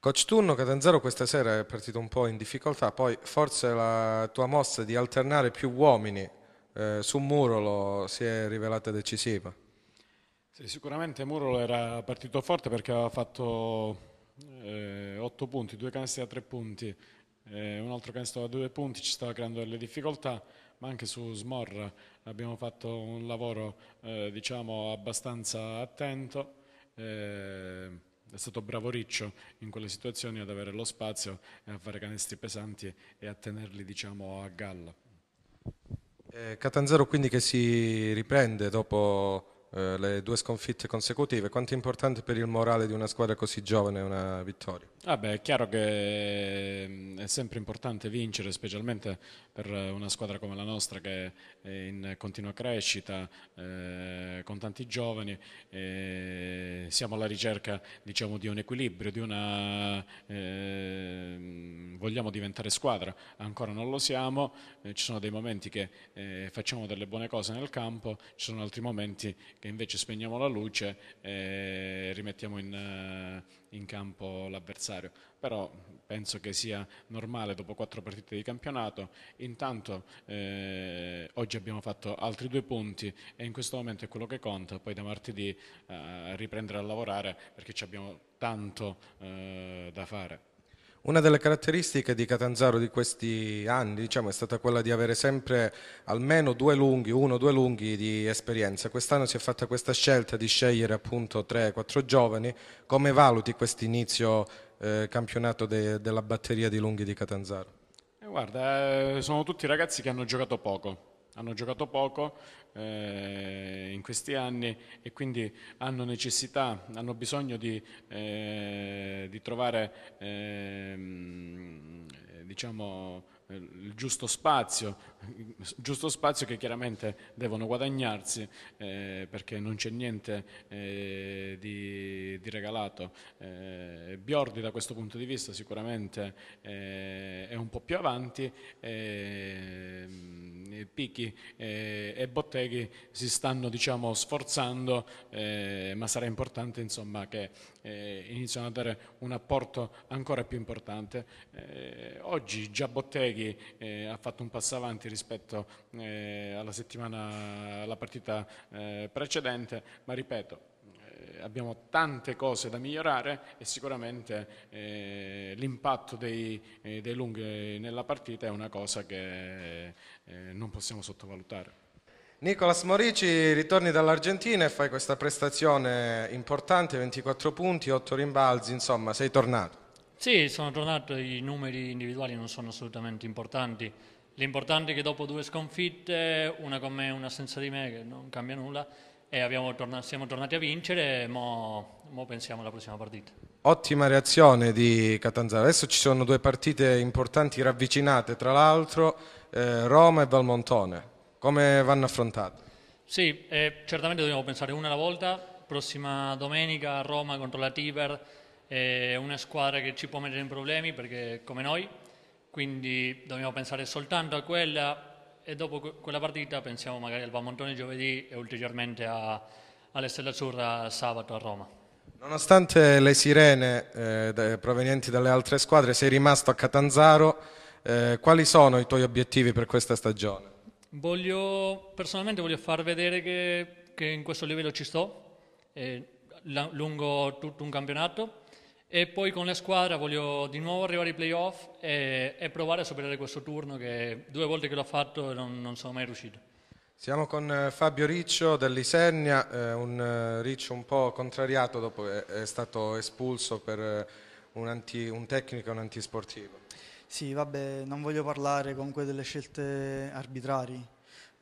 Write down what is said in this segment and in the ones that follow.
Coach Turno, Catanzaro questa sera è partito un po' in difficoltà, poi forse la tua mossa di alternare più uomini eh, su Murolo si è rivelata decisiva. Sì, sicuramente Murolo era partito forte perché aveva fatto eh, 8 punti, due canestri da 3 punti, eh, un altro canestro da 2 punti, ci stava creando delle difficoltà, ma anche su Smorra abbiamo fatto un lavoro eh, diciamo abbastanza attento eh, è stato bravo Riccio in quelle situazioni ad avere lo spazio e a fare canestri pesanti e a tenerli diciamo, a galla. Eh, Catanzaro quindi che si riprende dopo eh, le due sconfitte consecutive, quanto è importante per il morale di una squadra così giovane una vittoria? Ah beh, è chiaro che mm, è sempre importante vincere, specialmente per una squadra come la nostra che è in continua crescita, eh, con tanti giovani, eh, siamo alla ricerca diciamo, di un equilibrio, di una, eh, vogliamo diventare squadra, ancora non lo siamo, eh, ci sono dei momenti che eh, facciamo delle buone cose nel campo, ci sono altri momenti che invece spegniamo la luce e rimettiamo in, eh, in campo l'avversario. Però penso che sia normale dopo quattro partite di campionato, intanto eh, oggi abbiamo fatto altri due punti e in questo momento è quello che conta, poi da martedì eh, riprendere a lavorare perché abbiamo tanto eh, da fare. Una delle caratteristiche di Catanzaro di questi anni diciamo, è stata quella di avere sempre almeno due lunghi, uno o due lunghi di esperienza. Quest'anno si è fatta questa scelta di scegliere appunto tre o quattro giovani. Come valuti questo inizio eh, campionato de della batteria di lunghi di Catanzaro? Eh, guarda, eh, sono tutti ragazzi che hanno giocato poco, hanno giocato poco eh, in questi anni e quindi hanno necessità, hanno bisogno di, eh, di trovare eh, diciamo, il giusto spazio, giusto spazio che chiaramente devono guadagnarsi eh, perché non c'è niente eh, di, di, regalato. Eh, Biordi da questo punto di vista sicuramente eh, è un po' più avanti. Eh, eh, picchi eh, e Botteghi si stanno diciamo, sforzando, eh, ma sarà importante insomma, che iniziano a dare un apporto ancora più importante. oggi già Botteghi ha fatto un passo avanti rispetto alla settimana, alla partita precedente, ma ripeto, eh, abbiamo tante cose da migliorare e sicuramente eh, l'impatto dei, eh, dei, lunghi eh, nella partita è una cosa che eh, non possiamo sottovalutare. Nicolas Morici ritorni dall'Argentina e fai questa prestazione importante, 24 punti, 8 rimbalzi, insomma sei tornato. Sì, sono tornato, i numeri individuali non sono assolutamente importanti, l'importante è che dopo due sconfitte, una con me e una senza di me, che non cambia nulla, e torna siamo tornati a vincere e mo, mo pensiamo alla prossima partita. Ottima reazione di Catanzaro, adesso ci sono due partite importanti ravvicinate, tra l'altro eh, Roma e Valmontone, come vanno affrontate? Sì, eh, certamente dobbiamo pensare una alla volta, prossima domenica Roma contro la Tiber, è una squadra che ci può mettere in problemi perché come noi, quindi dobbiamo pensare soltanto a quella, e dopo quella partita pensiamo magari al Bamontone giovedì e ulteriormente a, alle Stelle Azzurra sabato a Roma. Nonostante le sirene eh, provenienti dalle altre squadre, sei rimasto a Catanzaro, eh, quali sono i tuoi obiettivi per questa stagione? Voglio, personalmente voglio far vedere che, che in questo livello ci sto, eh, lungo tutto un campionato e poi con la squadra voglio di nuovo arrivare ai playoff e, e provare a superare questo turno che due volte che l'ho fatto non, non sono mai riuscito. Siamo con eh, Fabio Riccio dell'Isernia, eh, un eh, Riccio un po' contrariato dopo che eh, è stato espulso per un, anti, un tecnico e un antisportivo. Sì, vabbè, non voglio parlare comunque delle scelte arbitrari.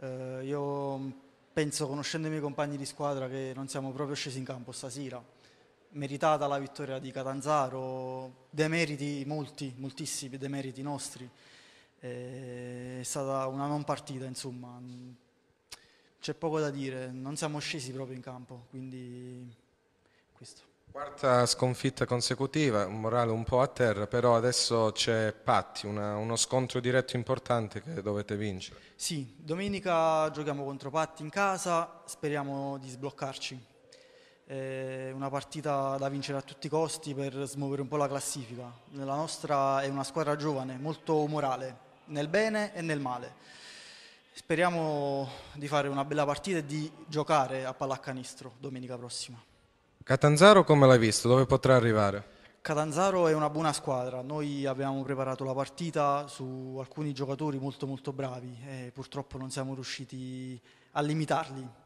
Eh, io penso, conoscendo i miei compagni di squadra, che non siamo proprio scesi in campo stasera meritata la vittoria di Catanzaro, demeriti molti, moltissimi demeriti nostri, eh, è stata una non partita insomma, c'è poco da dire, non siamo scesi proprio in campo, quindi questo. Quarta sconfitta consecutiva, un morale un po' a terra, però adesso c'è Patti, una, uno scontro diretto importante che dovete vincere. Sì, domenica giochiamo contro Patti in casa, speriamo di sbloccarci. È eh, una partita da vincere a tutti i costi per smuovere un po' la classifica. La nostra è una squadra giovane, molto morale, nel bene e nel male. Speriamo di fare una bella partita e di giocare a pallacanestro domenica prossima. Catanzaro come l'hai visto? Dove potrà arrivare? Catanzaro è una buona squadra, noi abbiamo preparato la partita su alcuni giocatori molto molto bravi e purtroppo non siamo riusciti a limitarli